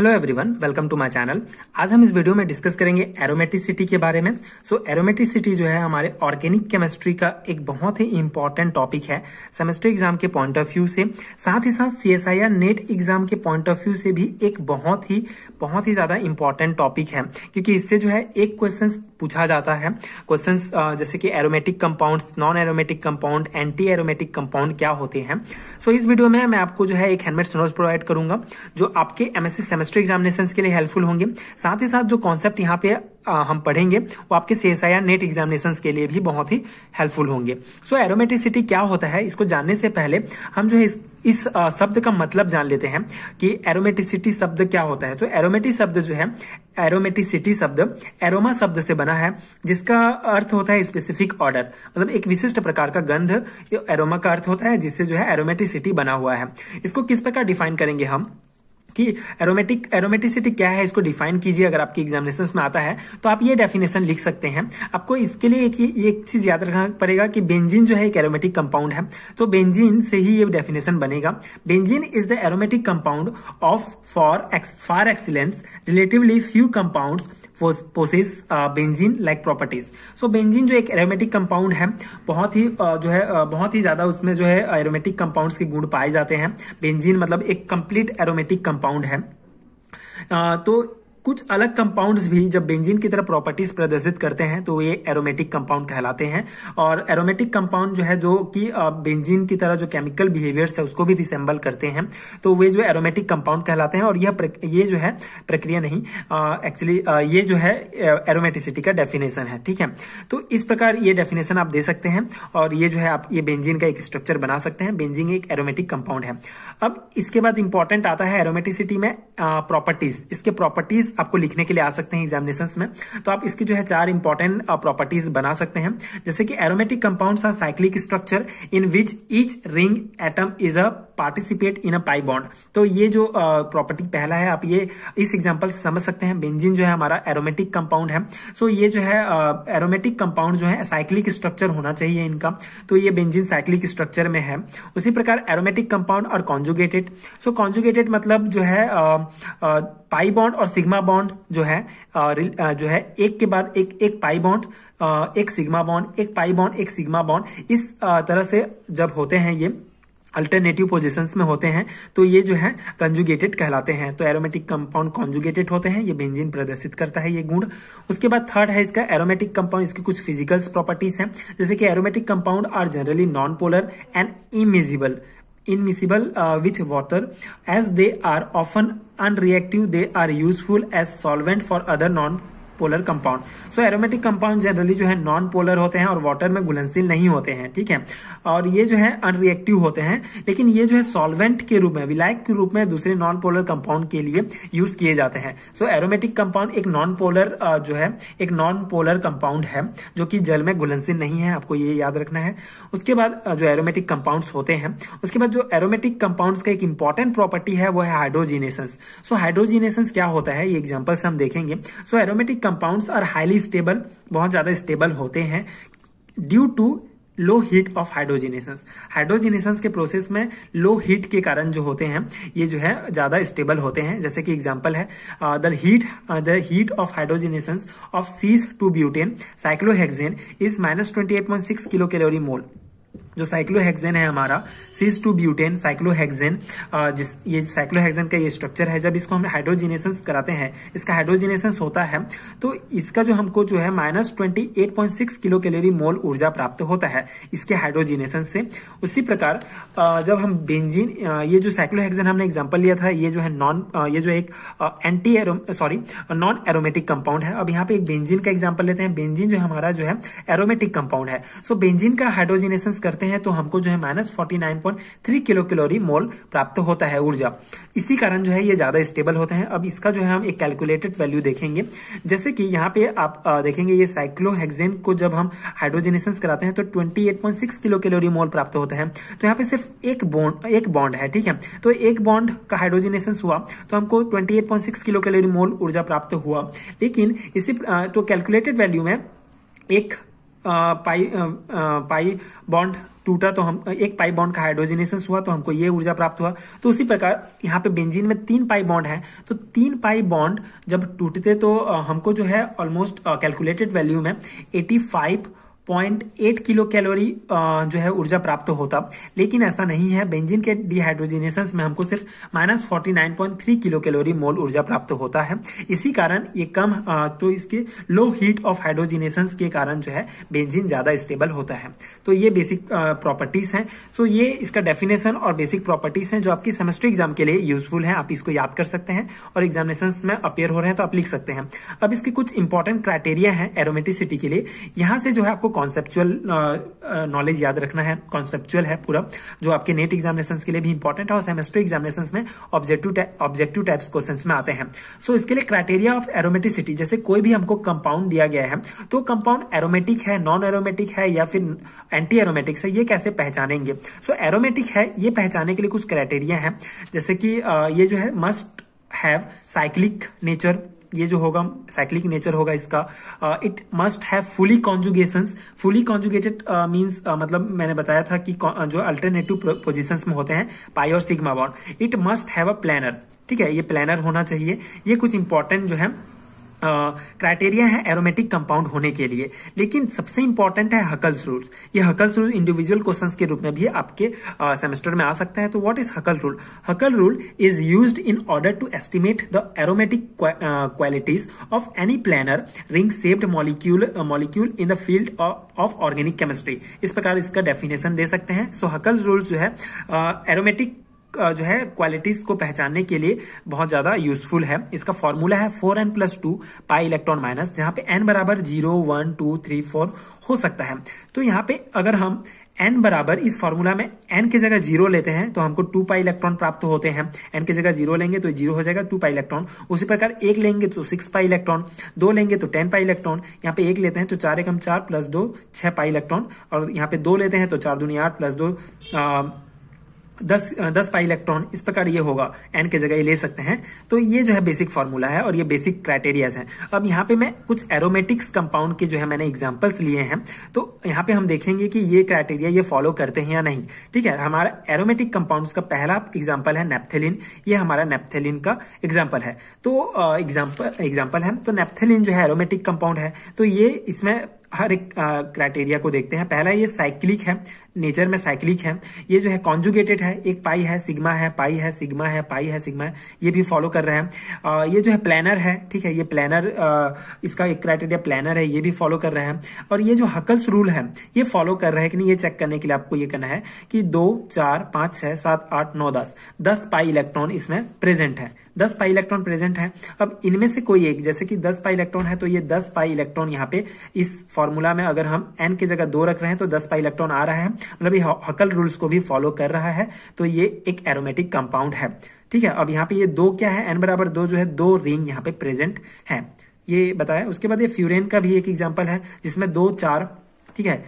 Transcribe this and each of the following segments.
hello everyone welcome to my channel आज हम इस वीडियो में डिस्कस करेंगे एरोमेटिसिटी के बारे में सो so, एरोमेटिसिटी जो है हमारे ऑर्गेनिक केमिस्ट्री का एक बहुत ही इंपॉर्टेंट टॉपिक है सेमेस्टर एग्जाम के पॉइंट ऑफ व्यू से साथ ही साथ C S I R NET exam के पॉइंट ऑफ व्यू से भी एक बहुत ही बहुत ही ज्यादा इंपॉर्टेंट टॉपिक है क्योंकि इससे जो है एक क्वेश्चन पूछा जाता है क्वेश्चन जैसे कि aromatic compound non aromatic compound anti aromatic compound क्या होते हैं सो so, इस वीडियो में मैं आपको जो है एक हेलमेट सोनोज प्रोवाइड करूंगा जो आपके MSc semester plus two examination के लिए हेल्पफुल होंगे साथ ही साथ जो कॉन्सेप्ट यहाँ पे आ, हम पढ़ेंगे वो आपके सी एस नेट एग्जामिनेशन के लिए भी बहुत ही हेल्पफुल होंगे सो so, एरोमेटिसिटी क्या होता है इसको जानने से पहले हम जो है इस, इस आ, शब्द का मतलब जान लेते हैं कि एरोमेटिसिटी शब्द क्या होता है तो एरोमेटिक शब्द जो है एरोमेटिसिटी शब्द एरोमा शब्द से बना है जिसका अर्थ होता है स्पेसिफिक ऑर्डर मतलब एक विशिष्ट प्रकार का गंध एरोमा का अर्थ होता है जिससे जो है एरोमेटिसिटी बना हुआ है इसको किस प्रकार डिफाइन करेंगे हम कि एरोमेटिक एरोमेटिसिटी क्या है इसको डिफाइन कीजिए अगर आपके एग्जामिनेशन में आता है तो आप ये डेफिनेशन लिख सकते हैं आपको इसके लिए एक एक चीज याद रखना पड़ेगा कि बेंजीन जो है एक एरोमेटिक कंपाउंड है तो बेंजीन से ही ये डेफिनेशन बनेगा benzene is the aromatic compound of for far excellence relatively few compound possess benzene like properties so benzene जो एक एरोमेटिक कंपाउंड है बहुत ही uh, जो है uh, बहुत ही ज्यादा उसमें जो है एरोमेटिक uh, कंपाउंड्स के गुण पाए जाते हैं बेंजीन मतलब एक कंप्लीट एरोमेटिक कंपाउंड है तो कुछ अलग कंपाउंड्स भी जब बेंजीन की तरह प्रॉपर्टीज प्रदर्शित करते हैं तो ये एरोमेटिक कंपाउंड कहलाते हैं और एरोमेटिक कंपाउंड जो है जो कि बेंजीन की तरह जो केमिकल बिहेवियर्स है उसको भी रिसेंबल करते हैं तो वे जो एरोमेटिक कंपाउंड कहलाते हैं और यह ये जो है प्रक्रिया नहीं एक्चुअली ये जो है एरोमेटिसिटी का डेफिनेशन है ठीक है तो इस प्रकार ये डेफिनेशन आप दे सकते हैं और ये जो है आप ये बेंजिन का एक स्ट्रक्चर बना सकते हैं बेंजिन एक एरोमेटिक कंपाउंड है अब इसके बाद इंपॉर्टेंट आता है एरोमेटिसिटी में प्रॉपर्टीज इसके प्रॉपर्टीज आपको लिखने के लिए आ सकते हैं एग्जामिनेशन में तो आप इसकी जो है चार इंपॉर्टेंट प्रॉपर्टीज बना सकते हैं जैसे कि aromatic compound are cyclic structure in which each ring atom is a participate in a pi bond तो ये जो प्रॉपर्टी uh, पहला है आप ये इस एग्जाम्पल से समझ सकते हैं बेंजिन जो है हमारा एरोमेटिक कंपाउंड है सो so ये जो है एरोमेटिक uh, कंपाउंड जो है साइक्लिक स्ट्रक्चर होना चाहिए इनका तो ये बेंजिन साइक्लिक स्ट्रक्चर में है उसी प्रकार एरोमेटिक कंपाउंड और कॉन्जुगेटेड सो कॉन्जुगेटेड मतलब जो है पाई बॉन्ड और सिग्मा सिग्मा बॉन्ड जो है जो है एक के बाद एक एक पाई बॉन्ड एक सिग्मा बॉन्ड एक पाई बॉन्ड एक सिग्मा बॉन्ड इस तरह से जब होते हैं ये अल्टरनेटिव पोजीशंस में होते हैं तो ये जो है कंजुगेटेड कहलाते हैं तो एरोमेटिक कंपाउंड कॉन्जुगेटेड होते हैं ये बेंजीन प्रदर्शित करता है ये गुण उसके बाद थर्ड है इसका एरोमेटिक कंपाउंड इसकी कुछ फिजिकल्स प्रॉपर्टीज हैं जैसे कि aromatic compound are generally non polar and immiscible immiscible uh, with water as they are often unreactive they are useful as solvent for other non polar compound so aromatic compound generally जो है non polar होते हैं और water में घुलनशील नहीं होते हैं ठीक है और ये जो है अनरिएक्टिव होते हैं लेकिन ये जो है सॉल्वेंट के रूप में विलायक के रूप में दूसरे नॉन पोलर कंपाउंड के लिए यूज किए जाते हैं सो एरोमेटिक कंपाउंड एक नॉन पोलर जो है एक नॉन पोलर कंपाउंड है जो कि जल में घुलनशील नहीं है आपको ये याद रखना है उसके बाद जो एरोमेटिक कंपाउंड होते हैं उसके बाद जो एरोमेटिक कंपाउंड का एक इंपॉर्टेंट प्रॉपर्टी है वो है हाइड्रोजिनेसंस सो हाइड्रोजिनेसंस क्या होता है ये एग्जाम्पल्स हम देखेंगे so aromatic compounds are highly stable बहुत ज़्यादा स्टेबल होते हैं due to low heat of hydrogenations hydrogenations के प्रोसेस में लो हीट के कारण जो होते हैं ये जो है ज़्यादा स्टेबल होते हैं जैसे कि एग्जांपल है the heat the heat of hydrogenations of cis two butane cyclohexane is minus twenty eight point six kilo calorie mole जो साइक्लोहेक्सेन है हमारा सीज टू ब्यूटेन साइक्लोहेक्सेन जिस ये साइक्लोहेक्सेन का ये स्ट्रक्चर है जब इसको हम हाइड्रोजिनेशन कराते हैं इसका हाइड्रोजिनेशन होता है तो इसका जो हमको जो है minus twenty eight point six kilo calorie mole ऊर्जा प्राप्त होता है इसके हाइड्रोजिनेशन से उसी प्रकार जब हम बेंजीन ये जो साइक्लोहेक्सेन हमने एग्जाम्पल लिया था ये जो है नॉन ये जो एक anti sorry non aromatic compound है अब यहाँ पे एक बेंजिन का एग्जाम्पल लेते हैं बेंजिन जो हमारा जो है एरोमेटिक कंपाउंड है सो बेंजिन का हाइड्रोजिनेशन करते हैं हैं तो हमको जो है minus forty nine point three kilo calorie mole प्राप्त होता है ऊर्जा इसी कारण जो है ये ज्यादा स्टेबल होते हैं अब इसका जो है हम एक कैलकुलेटेड वैल्यू देखेंगे जैसे कि यहाँ पे आप देखेंगे ये साइक्लोहेक्सेन को जब हम हाइड्रोजेनेशन कराते हैं तो ट्वेंटी किलो कैलोरी मोल प्राप्त होता है तो यहाँ पे सिर्फ एक बॉन्ड एक बॉन्ड है ठीक है तो एक बॉन्ड का हाइड्रोजेनेशन हुआ तो हमको ट्वेंटी किलो कैलोरी मोल ऊर्जा प्राप्त हुआ लेकिन इसी तो कैलकुलेटेड वैल्यू में एक पाई आ, पाई बॉन्ड टूटा तो हम एक पाई बॉन्ड का हाइड्रोजनेशन हुआ तो हमको ये ऊर्जा प्राप्त हुआ तो उसी प्रकार यहाँ पे बेंजीन में तीन पाई बॉन्ड है तो तीन पाई बॉन्ड जब टूटते तो हमको जो है ऑलमोस्ट कैलकुलेटेड वैल्यू में eighty five point eight kilo calorie जो है ऊर्जा प्राप्त होता लेकिन ऐसा नहीं है बेंजीन के डिहाइड्रोजिनेशन में हमको सिर्फ minus forty nine point three kilo calorie mole ऊर्जा प्राप्त होता है इसी कारण ये कम तो इसके लो हीट ऑफ हाइड्रोजिनेशन के कारण जो है बेंजीन ज्यादा स्टेबल होता है तो ये बेसिक प्रॉपर्टीज हैं सो ये इसका डेफिनेशन और बेसिक प्रॉपर्टीज हैं जो आपकी सेमेस्टर एग्जाम के लिए यूजफुल है आप इसको याद कर सकते हैं और एग्जामिनेशन में अपेयर हो रहे हैं तो आप लिख सकते हैं अब इसके कुछ इंपॉर्टेंट क्राइटेरिया है एरोमेटिसिटी के लिए यहां से जो है आपको कॉन्सेप्चुअल नॉलेज uh, uh, याद रखना है कॉन्सेप्चुअल है पूरा जो आपके नेट एग्जामिनेशन के लिए भी इंपॉर्टेंट है और सेमेस्ट्री एग्जामिनेशन में ऑब्जेक्टिव ऑब्जेक्टिव टाइप्स क्वेश्चन में आते हैं सो so, इसके लिए क्राइटेरिया ऑफ एरोमेटिसिटी जैसे कोई भी हमको कंपाउंड दिया गया है तो कंपाउंड एरोमेटिक है नॉन एरोमेटिक है या फिर एंटी एरोमेटिक है ये कैसे पहचानेंगे सो so, एरोमेटिक है ये पहचाने के लिए कुछ क्राइटेरिया है जैसे कि uh, ये जो है मस्ट हैव साइक्लिक नेचर ये जो होगा साइक्लिक नेचर होगा इसका it must have fully conjugation fully conjugated means मतलब मैंने बताया था कि जो अल्टरनेटिव पोजिशन में होते हैं पाई और sigma bond it must have a planar ठीक है ये प्लानर होना चाहिए ये कुछ इंपॉर्टेंट जो है क्राइटेरिया है एरोमेटिक कंपाउंड होने के लिए लेकिन सबसे इंपॉर्टेंट है हकल्स रूल्स ये हकल्स रूल इंडिविजुअल क्वेश्चंस के रूप में भी आपके सेमेस्टर में आ सकता है तो what is Huckel rule Huckel rule is used in order to estimate the aromatic qualities of any planar ring shaped molecule molecule in the field of organic chemistry इस प्रकार इसका डेफिनेशन दे सकते हैं सो हकल रूल्स जो है एरोमेटिक जो है qualities को पहचानने के लिए बहुत ज्यादा यूजफुल है इसका फॉर्मूला है four n plus two pi electron minus जहां पे एन बराबर zero one two three four हो सकता है तो यहाँ पे अगर हम एन बराबर इस फॉर्मूला में एन की जगह जीरो लेते हैं तो हमको टू पाई इलेक्ट्रॉन प्राप्त होते हैं एन की जगह जीरो लेंगे तो जीरो हो जाएगा टू पाई इलेक्ट्रॉन उसी प्रकार एक लेंगे तो सिक्स पाई इलेक्ट्रॉन दो लेंगे तो टेन पाई इलेक्ट्रॉन यहाँ पे एक लेते हैं तो चार एकम चार प्लस दो छह पाई इलेक्ट्रॉन और यहाँ पे दो लेते हैं तो चार दुनिया आठ प्लस दो आ, दस दस पाई इलेक्ट्रॉन इस प्रकार ये होगा एन के जगह ये ले सकते हैं तो ये जो है बेसिक फॉर्मूला है और ये बेसिक क्राइटेरियाज हैं अब यहाँ पे मैं कुछ एरोमेटिक्स कंपाउंड के जो है मैंने एग्जाम्पल्स लिए हैं तो यहाँ पे हम देखेंगे कि ये क्राइटेरिया ये फॉलो करते हैं या नहीं ठीक है हमारा एरोमेटिक कंपाउंड का पहला एग्जाम्पल है नेपथेलिन ये हमारा नेपथेलिन का एग्जाम्पल है तो एग्जाम्पल एग्जाम्पल है तो नेपथेलिन जो है एरोमेटिक कंपाउंड है तो ये इसमें हर एक क्राइटेरिया को देखते हैं पहला ये साइक्लिक है नेचर में साइक्लिक है ये जो है कॉन्जुगेटेड है एक पाई है सिग्मा है पाई है सिग्मा है पाई है सिग्मा है ये भी फॉलो कर रहे हैं ये जो है प्लानर है ठीक है ये प्लानर इसका एक क्राइटेरिया प्लानर है ये भी फॉलो कर रहे हैं और ये जो हकल्स रूल है ये फॉलो कर रहे हैं कि नहीं ये चेक करने के लिए आपको ये करना है कि दो चार पांच छह सात आठ नौ दस दस पाई इलेक्ट्रॉन इसमें प्रेजेंट है दस पाई इलेक्ट्रॉन प्रेजेंट है अब इनमें से कोई एक जैसे कि दस पाई इलेक्ट्रॉन है तो ये दस पाई इलेक्ट्रॉन यहाँ पे इस फॉर्मूला में अगर हम एन की जगह दो रख रहे हैं तो दस पाई इलेक्ट्रॉन आ रहा है मतलब ये हकल रूल्स को भी फॉलो कर रहा है तो ये एक एरोमेटिक कंपाउंड है ठीक है अब यहाँ पे ये दो क्या है एन बराबर दो जो है दो रिंग यहाँ पे प्रेजेंट है ये बताया उसके बाद ये फ्यूरेन का भी एक एग्जाम्पल है जिसमें दो चार ठीक है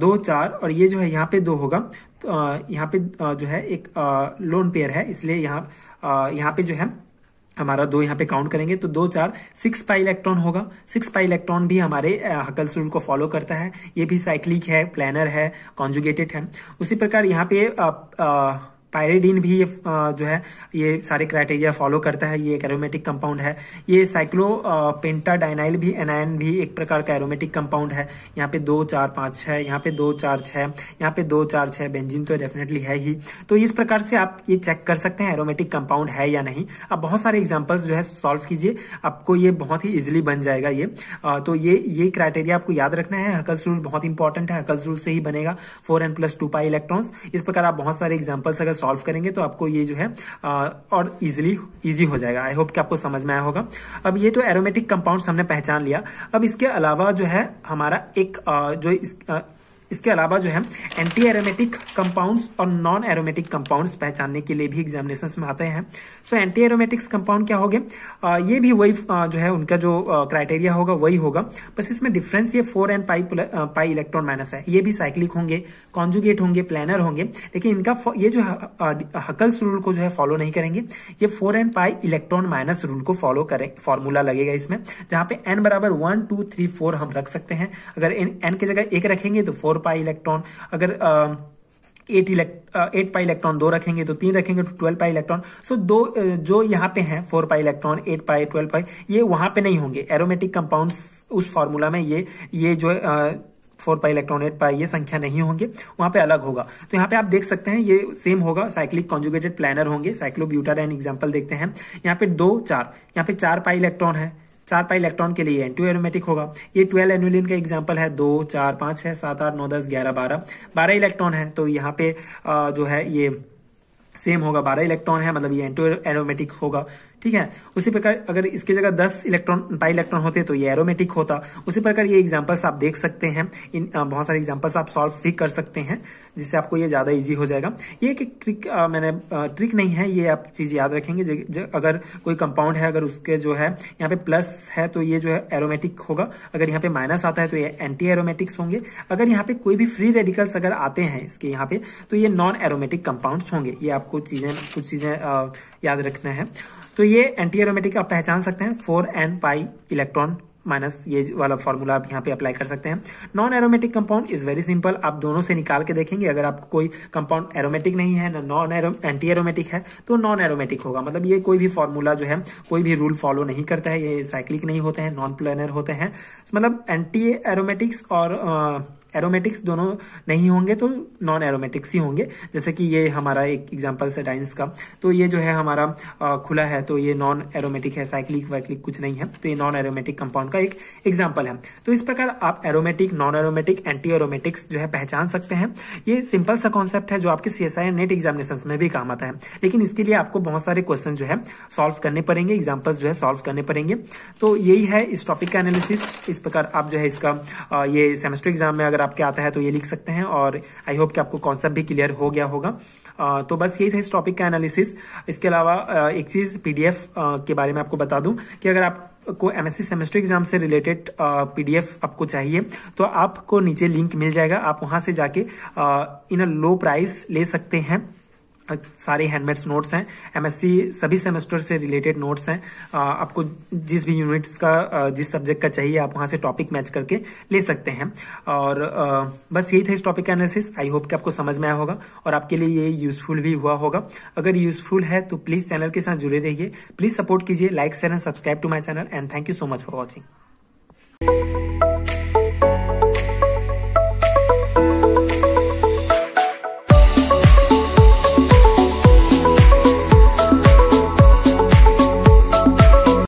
दो चार और ये जो है यहाँ पे दो होगा तो यहाँ पे जो है एक लोन पेयर है इसलिए यहाँ यहाँ पे जो है हमारा दो यहाँ पे काउंट करेंगे तो दो चार सिक्स पाई इलेक्ट्रॉन होगा सिक्स पाई इलेक्ट्रॉन भी हमारे हकल रूल को फॉलो करता है ये भी साइक्लिक है प्लानर है कॉन्जुगेटेड है उसी प्रकार यहाँ पे आ, आ, पायरेडीन भी ये जो है ये सारे क्राइटेरिया फॉलो करता है ये एक एरोमेटिक कंपाउंड है ये साइक्लो पेंटाडाइनाइल भी एनायन भी एक प्रकार का एरोमेटिक कंपाउंड है यहाँ पे दो चार पाँच छः यहाँ पे दो चार छः यहाँ पे दो चार छः बेंजिन तो डेफिनेटली है ही तो इस प्रकार से आप ये चेक कर सकते हैं एरोमेटिक कंपाउंड है या नहीं आप बहुत सारे एग्जाम्पल्स जो है सॉल्व कीजिए आपको ये बहुत ही इजिली बन जाएगा ये तो ये ये क्राइटेरिया आपको याद रखना है हकल्स रूल बहुत इंपॉर्टेंट है हकल्स रूल से ही बनेगा four n plus two pi electrons इस प्रकार आप बहुत सारे एग्जाम्पल्स अगर सॉल्व करेंगे तो आपको ये जो है आ, और इजिली इजी हो जाएगा आई होप कि आपको समझ में आया होगा अब ये तो एरोमेटिक कंपाउंड हमने पहचान लिया अब इसके अलावा जो है हमारा एक आ, जो इस, आ, इसके अलावा जो है एंटी एरोमेटिक कंपाउंड्स और नॉन एरोमेटिक कंपाउंड्स पहचानने के लिए भी एग्जामिनेशन में आते हैं सो एंटी एरोमेटिक्स कंपाउंड क्या गए ये भी वही जो है उनका जो क्राइटेरिया होगा वही होगा बस इसमें डिफरेंस ये four n pi pi electron minus है ये भी साइक्लिक होंगे कॉन्जुगेट होंगे प्लानर होंगे लेकिन इनका ये जो हकल्स रूल को जो है फॉलो नहीं करेंगे ये four n pi electron minus rule को फॉलो करें फॉर्मूला लगेगा इसमें जहां पे एन बराबर वन टू थ्री फोर हम रख सकते हैं अगर एन की जगह एक रखेंगे तो फोर फोर पाई इलेक्ट्रॉन अगर eight elect eight pi electron दो रखेंगे तो तीन रखेंगे तो ट्वेल्व पाई इलेक्ट्रॉन सो दो जो यहाँ पे हैं four pi electron eight pi twelve pi ये वहां पे नहीं होंगे एरोमेटिक कंपाउंड्स उस फॉर्मूला में ये ये जो four pi electron eight pi ये संख्या नहीं होंगे वहां पे अलग होगा तो यहाँ पे आप देख सकते हैं ये सेम होगा साइक्लिक कॉन्जुगेटेड प्लानर होंगे साइक्लोब्यूटर साइक्लोब्यूटाडाइन एग्जाम्पल देखते हैं यहाँ पे दो चार यहाँ पे चार पाई इलेक्ट्रॉन है चार पाई इलेक्ट्रॉन के लिए एंटी एरोमेटिक होगा ये ट्वेल्व एनुलिन का एग्जाम्पल है दो चार पांच है सात आठ नौ दस ग्यारह बारह बारह इलेक्ट्रॉन है तो यहाँ पे जो है ये सेम होगा बारह इलेक्ट्रॉन है मतलब ये एंटो एरोमेटिक होगा ठीक है उसी प्रकार अगर इसकी जगह दस इलेक्ट्रॉन पाई इलेक्ट्रॉन होते तो ये एरोमेटिक होता उसी प्रकार ये एग्जाम्पल्स आप देख सकते हैं इन बहुत सारे एग्जाम्पल्स आप सॉल्व भी कर सकते हैं जिससे आपको ये ज़्यादा ईजी हो जाएगा ये एक ट्रिक आ, मैंने ट्रिक नहीं है ये आप चीज़ याद रखेंगे अगर कोई कंपाउंड है अगर उसके जो है यहाँ पे प्लस है तो ये जो है एरोमेटिक होगा अगर यहाँ पे माइनस आता है तो ये एंटी एरोमेटिक्स होंगे अगर यहाँ पे कोई भी फ्री रेडिकल्स अगर आते हैं इसके यहाँ पे तो ये नॉन एरोमेटिक कंपाउंड्स होंगे ये आपको चीज़ें कुछ चीज़ें याद रखना है तो ये एंटी एरोमेटिक आप पहचान सकते हैं four n pi electron minus ये वाला फॉर्मूला आप यहाँ पे अप्लाई कर सकते हैं non aromatic compound is very simple आप दोनों से निकाल के देखेंगे अगर आपको कोई कंपाउंड एरोमेटिक नहीं है ना नॉन एरो एंटी एरोमेटिक है तो नॉन एरोमेटिक होगा मतलब ये कोई भी फॉर्मूला जो है कोई भी रूल फॉलो नहीं करता है ये साइक्लिक नहीं होते हैं नॉन प्लानर होते हैं मतलब एंटी एरोमेटिक्स और एरोमेटिक्स दोनों नहीं होंगे तो नॉन एरोमेटिक्स ही होंगे जैसे कि ये हमारा एक एग्जाम्पल से डाइंस का तो ये जो है हमारा आ, खुला है तो ये नॉन एरोमेटिक है साइक्लिक वाइक्लिक कुछ नहीं है तो ये नॉन एरोमेटिक कंपाउंड का एक एग्जाम्पल है तो इस प्रकार आप aromatic non aromatic anti aromatics जो है पहचान सकते हैं ये सिंपल सा कॉन्सेप्ट है जो आपके C S I NET examination में भी काम आता है लेकिन इसके लिए आपको बहुत सारे क्वेश्चन जो है सॉल्व करने पड़ेंगे एग्जाम्पल्स जो है सॉल्व करने पड़ेंगे तो यही है इस टॉपिक का एनालिसिस इस प्रकार आप जो है इसका ये सेमेस्टर एग्जाम में अगर आपके आता है तो ये लिख सकते हैं और आई होप कि आपको कॉन्सेप्ट भी क्लियर हो गया होगा तो बस यही था इस टॉपिक का एनालिसिस इसके अलावा एक चीज़ पीडीएफ के बारे में आपको बता दूं कि अगर आप को एमएससी सेमेस्टर एग्जाम से रिलेटेड पीडीएफ आपको चाहिए तो आपको नीचे लिंक मिल जाएगा आप वहां से जाके इन अ लो प्राइस ले सकते हैं सारे हैंडमेड्स नोट्स हैं एमएससी सभी सेमेस्टर से रिलेटेड नोट्स हैं आपको जिस भी यूनिट्स का जिस सब्जेक्ट का चाहिए आप वहाँ से टॉपिक मैच करके ले सकते हैं और बस यही था इस टॉपिक का एनालिसिस आई होप कि आपको समझ में आया होगा और आपके लिए ये यूजफुल भी हुआ होगा अगर यूजफुल है तो प्लीज़ चैनल के साथ जुड़े रहिए प्लीज़ सपोर्ट कीजिए like share and subscribe to my channel and thank you so much for watching